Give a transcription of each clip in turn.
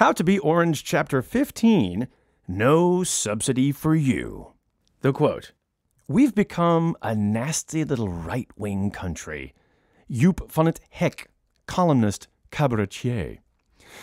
How to Be Orange, Chapter 15 No Subsidy for You. The quote We've become a nasty little right wing country. Joop van het Hek, columnist, cabaretier.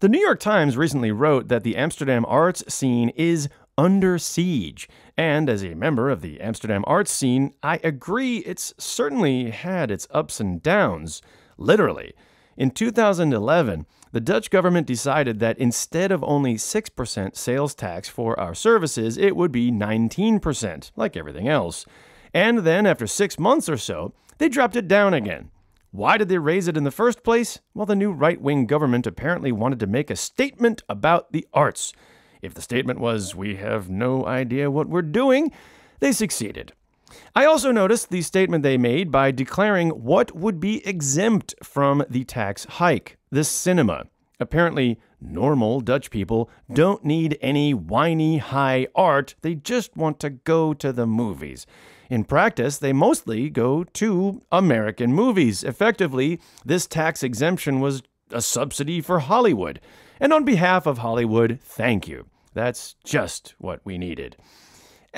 The New York Times recently wrote that the Amsterdam arts scene is under siege. And as a member of the Amsterdam arts scene, I agree it's certainly had its ups and downs, literally. In 2011, the Dutch government decided that instead of only 6% sales tax for our services, it would be 19%, like everything else. And then, after six months or so, they dropped it down again. Why did they raise it in the first place? Well, the new right wing government apparently wanted to make a statement about the arts. If the statement was, we have no idea what we're doing, they succeeded. I also noticed the statement they made by declaring what would be exempt from the tax hike the cinema. Apparently, normal Dutch people don't need any whiny high art, they just want to go to the movies. In practice, they mostly go to American movies. Effectively, this tax exemption was a subsidy for Hollywood. And on behalf of Hollywood, thank you. That's just what we needed.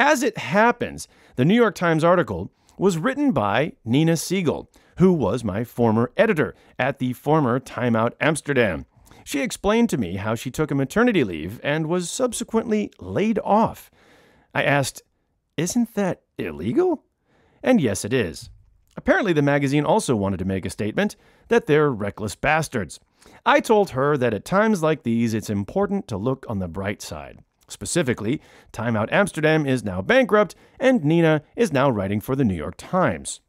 As it happens, the New York Times article was written by Nina Siegel, who was my former editor at the former Time Out Amsterdam. She explained to me how she took a maternity leave and was subsequently laid off. I asked, Isn't that illegal? And yes, it is. Apparently, the magazine also wanted to make a statement that they're reckless bastards. I told her that at times like these, it's important to look on the bright side. Specifically, Time Out Amsterdam is now bankrupt, and Nina is now writing for the New York Times.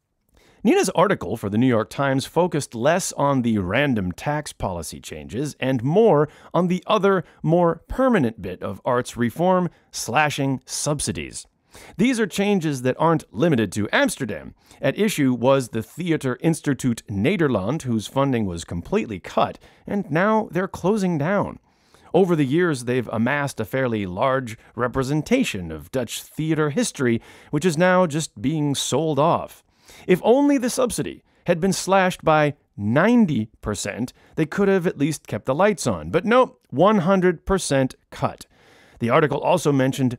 Nina's article for the New York Times focused less on the random tax policy changes and more on the other, more permanent bit of arts reform slashing subsidies. These are changes that aren't limited to Amsterdam. At issue was the Theater Institute Nederland, whose funding was completely cut, and now they're closing down. Over the years, they've amassed a fairly large representation of Dutch theater history, which is now just being sold off. If only the subsidy had been slashed by 90%, they could have at least kept the lights on. But no, 100% cut. The article also mentioned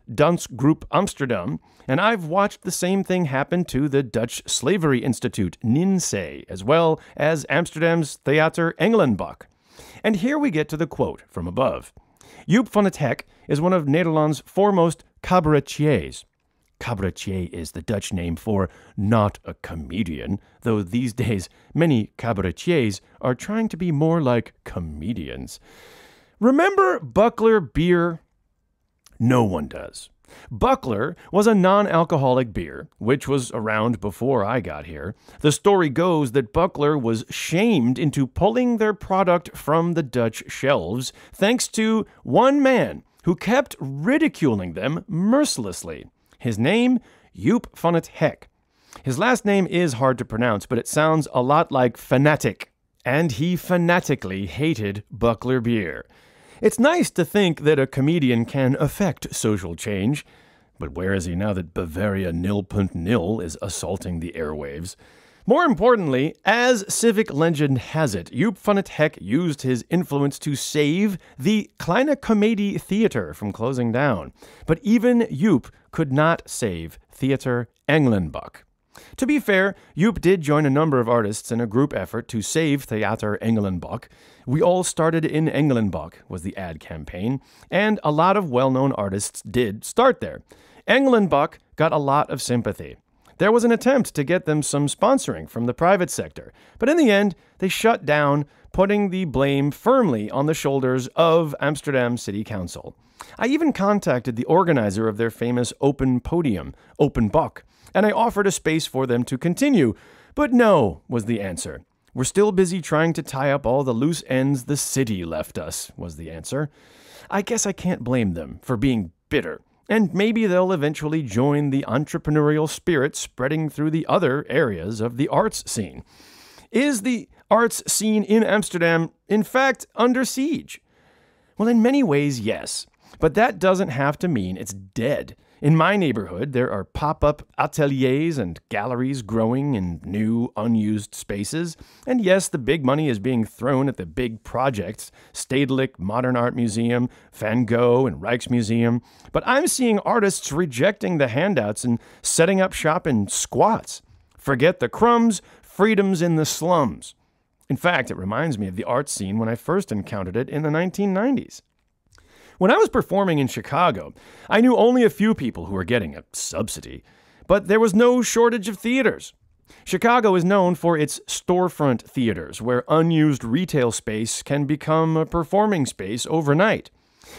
Group Amsterdam, and I've watched the same thing happen to the Dutch Slavery Institute, NINSE, as well as Amsterdam's Theater Engelenbach. And here we get to the quote from above. Joop van het Hek is one of Nederland's foremost cabaretiers. Cabaretier is the Dutch name for not a comedian, though these days many cabaretiers are trying to be more like comedians. Remember Buckler Beer? No one does. Buckler was a non alcoholic beer, which was around before I got here. The story goes that Buckler was shamed into pulling their product from the Dutch shelves thanks to one man who kept ridiculing them mercilessly. His name, Joop van het Hek. His last name is hard to pronounce, but it sounds a lot like fanatic. And he fanatically hated Buckler beer. It's nice to think that a comedian can affect social change, but where is he now that Bavaria Nil Punt Nil is assaulting the airwaves? More importantly, as civic legend has it, Joop van het Hek used his influence to save the Kleine Comedie Theater from closing down. But even Joop could not save Theater Englenbach. To be fair, Joop did join a number of artists in a group effort to save Theater Engelenbach. We all started in Engelenbach was the ad campaign, and a lot of well known artists did start there. Engelenbach got a lot of sympathy. There was an attempt to get them some sponsoring from the private sector, but in the end, they shut down, putting the blame firmly on the shoulders of Amsterdam City Council. I even contacted the organizer of their famous open podium, Open Buck, and I offered a space for them to continue. But no, was the answer. We're still busy trying to tie up all the loose ends the city left us, was the answer. I guess I can't blame them for being bitter, and maybe they'll eventually join the entrepreneurial spirit spreading through the other areas of the arts scene. Is the arts scene in Amsterdam, in fact, under siege? Well, in many ways, yes. But that doesn't have to mean it's dead. In my neighborhood, there are pop up ateliers and galleries growing in new, unused spaces. And yes, the big money is being thrown at the big projects Stedelijk Modern Art Museum, Van Gogh, and Rijksmuseum. But I'm seeing artists rejecting the handouts and setting up shop in squats. Forget the crumbs, freedom's in the slums. In fact, it reminds me of the art scene when I first encountered it in the 1990s. When I was performing in Chicago, I knew only a few people who were getting a subsidy, but there was no shortage of theaters. Chicago is known for its storefront theaters, where unused retail space can become a performing space overnight.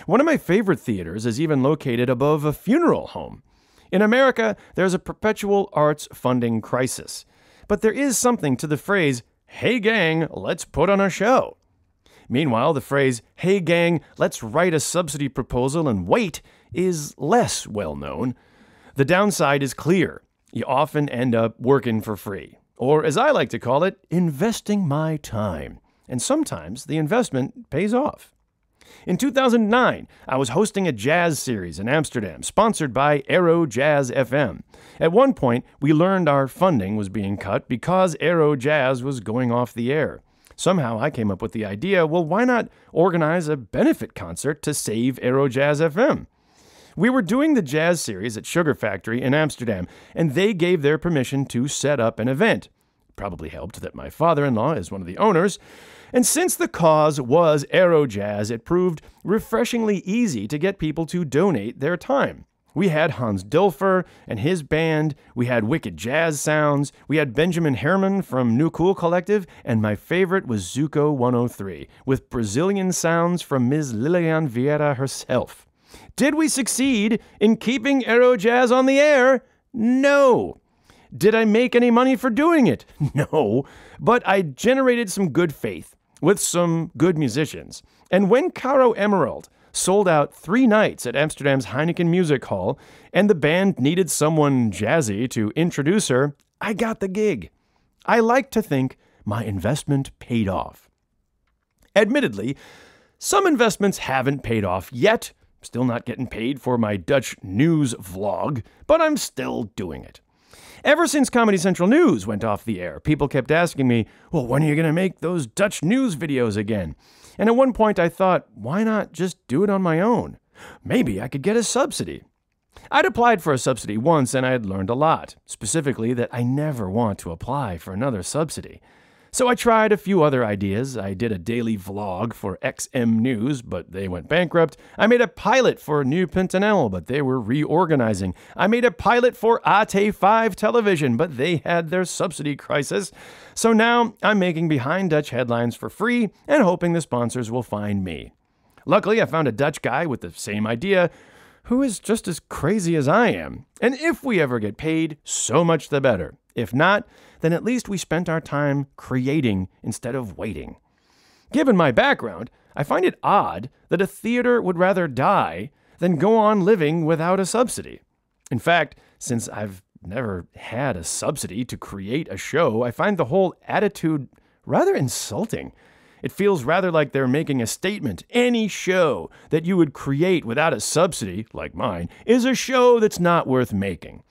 One of my favorite theaters is even located above a funeral home. In America, there's a perpetual arts funding crisis. But there is something to the phrase, hey gang, let's put on a show. Meanwhile, the phrase, hey gang, let's write a subsidy proposal and wait, is less well known. The downside is clear. You often end up working for free, or as I like to call it, investing my time. And sometimes the investment pays off. In 2009, I was hosting a jazz series in Amsterdam, sponsored by Aero Jazz FM. At one point, we learned our funding was being cut because Aero Jazz was going off the air. Somehow I came up with the idea well, why not organize a benefit concert to save Aerojazz FM? We were doing the jazz series at Sugar Factory in Amsterdam, and they gave their permission to set up an event. Probably helped that my father in law is one of the owners. And since the cause was Aero Jazz, it proved refreshingly easy to get people to donate their time. We had Hans Dilfer and his band. We had Wicked Jazz Sounds. We had Benjamin Herman from New Cool Collective. And my favorite was Zuko 103 with Brazilian sounds from Ms. Lilian Vieira herself. Did we succeed in keeping Aero Jazz on the air? No. Did I make any money for doing it? No. But I generated some good faith with some good musicians. And when Caro Emerald, sold out three nights at Amsterdam's Heineken Music Hall, and the band needed someone jazzy to introduce her, I got the gig. I like to think my investment paid off. Admittedly, some investments haven't paid off yet. Still not getting paid for my Dutch news vlog, but I'm still doing it. Ever since Comedy Central News went off the air, people kept asking me, well, when are you going to make those Dutch news videos again? And at one point I thought, why not just do it on my own? Maybe I could get a subsidy. I'd applied for a subsidy once and I had learned a lot, specifically that I never want to apply for another subsidy. So I tried a few other ideas. I did a daily vlog for XM News, but they went bankrupt. I made a pilot for New Pentanel, but they were reorganizing. I made a pilot for Ate 5 television, but they had their subsidy crisis. So now I'm making Behind Dutch headlines for free and hoping the sponsors will find me. Luckily, I found a Dutch guy with the same idea who is just as crazy as I am. And if we ever get paid, so much the better. If not, then at least we spent our time creating instead of waiting. Given my background, I find it odd that a theater would rather die than go on living without a subsidy. In fact, since I've never had a subsidy to create a show, I find the whole attitude rather insulting. It feels rather like they're making a statement. Any show that you would create without a subsidy, like mine, is a show that's not worth making.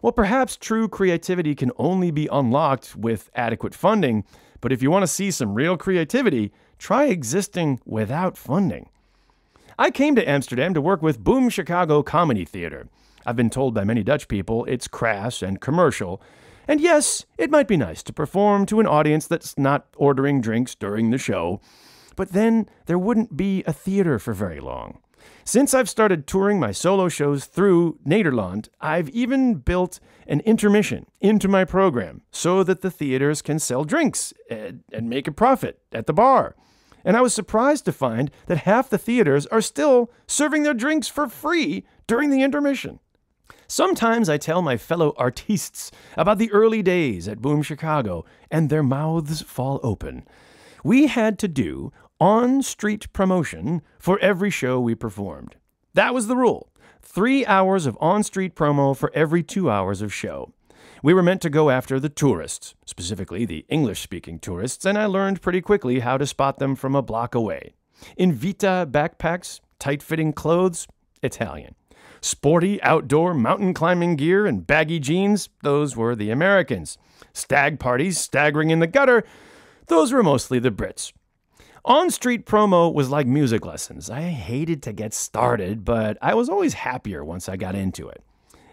Well, perhaps true creativity can only be unlocked with adequate funding, but if you want to see some real creativity, try existing without funding. I came to Amsterdam to work with Boom Chicago Comedy Theater. I've been told by many Dutch people it's crass and commercial. And yes, it might be nice to perform to an audience that's not ordering drinks during the show, but then there wouldn't be a theater for very long. Since I've started touring my solo shows through Nederland, I've even built an intermission into my program so that the theaters can sell drinks and, and make a profit at the bar. And I was surprised to find that half the theaters are still serving their drinks for free during the intermission. Sometimes I tell my fellow artistes about the early days at Boom Chicago, and their mouths fall open we had to do on street promotion for every show we performed. That was the rule three hours of on street promo for every two hours of show. We were meant to go after the tourists, specifically the English speaking tourists, and I learned pretty quickly how to spot them from a block away. Invita backpacks, tight fitting clothes, Italian. Sporty outdoor mountain climbing gear and baggy jeans, those were the Americans. Stag parties staggering in the gutter, those were mostly the Brits. On street promo was like music lessons. I hated to get started, but I was always happier once I got into it.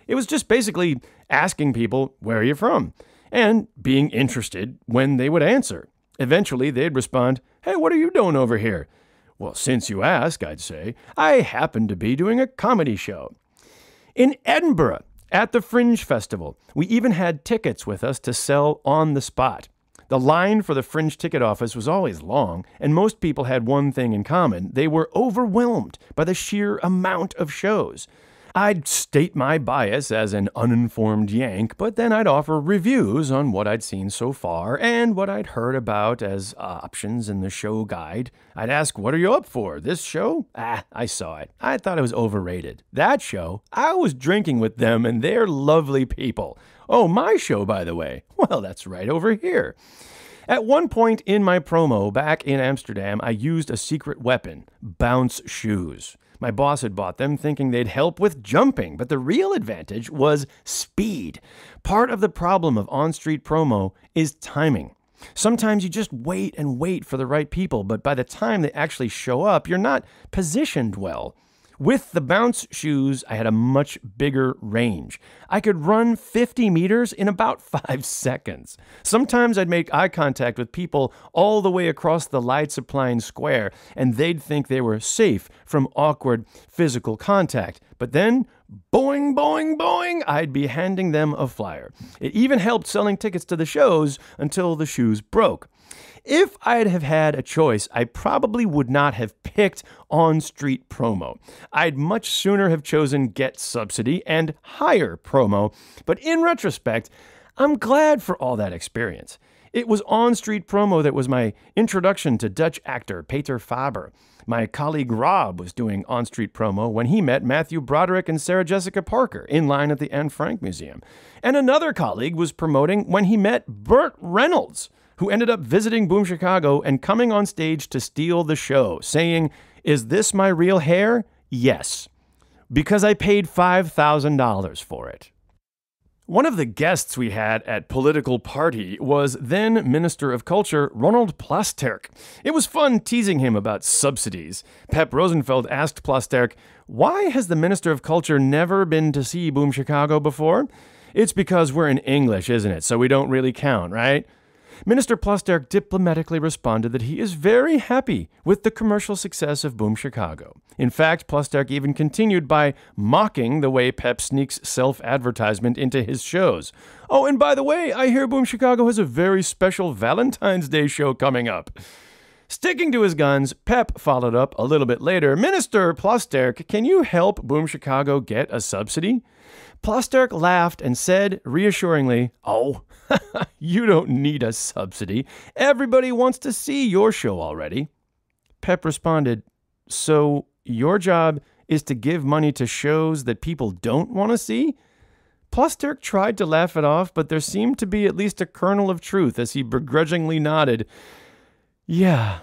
It was just basically asking people, Where are you from? and being interested when they would answer. Eventually, they'd respond, Hey, what are you doing over here? Well, since you ask, I'd say, I happen to be doing a comedy show. In Edinburgh, at the Fringe Festival, we even had tickets with us to sell on the spot. The line for the fringe ticket office was always long, and most people had one thing in common they were overwhelmed by the sheer amount of shows. I'd state my bias as an uninformed Yank, but then I'd offer reviews on what I'd seen so far and what I'd heard about as uh, options in the show guide. I'd ask, What are you up for? This show? Ah, I saw it. I thought it was overrated. That show? I was drinking with them and they're lovely people. Oh, my show, by the way. Well, that's right over here. At one point in my promo back in Amsterdam, I used a secret weapon bounce shoes. My boss had bought them thinking they'd help with jumping, but the real advantage was speed. Part of the problem of on street promo is timing. Sometimes you just wait and wait for the right people, but by the time they actually show up, you're not positioned well. With the bounce shoes, I had a much bigger range. I could run 50 meters in about five seconds. Sometimes I'd make eye contact with people all the way across the light Leitzipplein Square, and they'd think they were safe from awkward physical contact. But then, boing, boing, boing, I'd be handing them a flyer. It even helped selling tickets to the shows until the shoes broke. If I'd have had a choice, I probably would not have picked on street promo. I'd much sooner have chosen get subsidy and higher promo, but in retrospect, I'm glad for all that experience. It was on street promo that was my introduction to Dutch actor Peter Faber. My colleague Rob was doing on street promo when he met Matthew Broderick and Sarah Jessica Parker in line at the Anne Frank Museum. And another colleague was promoting when he met Burt Reynolds who ended up visiting Boom Chicago and coming on stage to steal the show, saying, Is this my real hair? Yes, because I paid $5,000 for it. One of the guests we had at Political Party was then Minister of Culture Ronald Plasterk. It was fun teasing him about subsidies. Pep Rosenfeld asked Plasterk, Why has the Minister of Culture never been to see Boom Chicago before? It's because we're in English, isn't it? So we don't really count, right? Minister Plasterk diplomatically responded that he is very happy with the commercial success of Boom Chicago. In fact, Plasterk even continued by mocking the way Pep sneaks self advertisement into his shows. Oh, and by the way, I hear Boom Chicago has a very special Valentine's Day show coming up. Sticking to his guns, Pep followed up a little bit later Minister Plasterk, can you help Boom Chicago get a subsidy? Plasterk laughed and said reassuringly, Oh, you don't need a subsidy. Everybody wants to see your show already. Pep responded, So your job is to give money to shows that people don't want to see? Dirk tried to laugh it off, but there seemed to be at least a kernel of truth as he begrudgingly nodded. Yeah,